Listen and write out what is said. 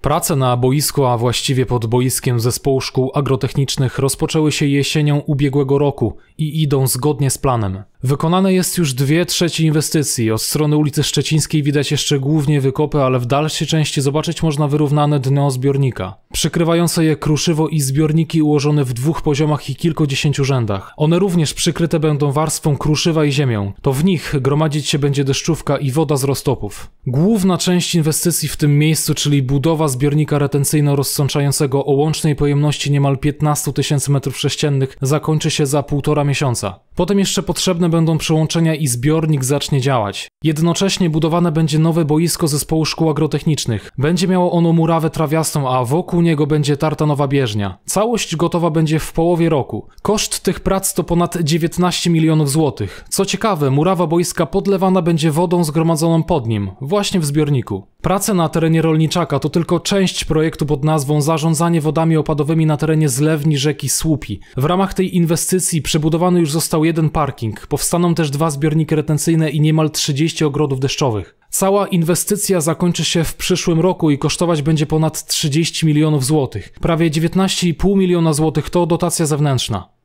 Prace na boisku, a właściwie pod boiskiem zespołu szkół agrotechnicznych rozpoczęły się jesienią ubiegłego roku i idą zgodnie z planem. Wykonane jest już dwie trzecie inwestycji. Od strony ulicy Szczecińskiej widać jeszcze głównie wykopy, ale w dalszej części zobaczyć można wyrównane dno zbiornika. Przykrywające je kruszywo i zbiorniki ułożone w dwóch poziomach i kilkudziesięciu rzędach. One również przykryte będą warstwą kruszywa i ziemią. To w nich gromadzić się będzie deszczówka i woda z roztopów. Główna część inwestycji w tym miejscu, czyli budowa zbiornika retencyjno-rozsączającego o łącznej pojemności niemal 15 tysięcy m3, zakończy się za półtora miesiąca. Potem jeszcze potrzebne będą przyłączenia i zbiornik zacznie działać. Jednocześnie budowane będzie nowe boisko zespołu szkół agrotechnicznych. Będzie miało ono murawę trawiastą, a wokół niego będzie tarta nowa bieżnia. Całość gotowa będzie w połowie roku. Koszt tych prac to ponad 19 milionów złotych. Co ciekawe, murawa boiska podlewana będzie wodą zgromadzoną pod nim, właśnie w zbiorniku. Prace na terenie rolniczaka to tylko część projektu pod nazwą Zarządzanie wodami opadowymi na terenie zlewni rzeki Słupi. W ramach tej inwestycji przebudowany już został jeden parking, powstaną też dwa zbiorniki retencyjne i niemal 30 ogrodów deszczowych. Cała inwestycja zakończy się w przyszłym roku i kosztować będzie ponad 30 milionów złotych. Prawie 19,5 miliona złotych to dotacja zewnętrzna.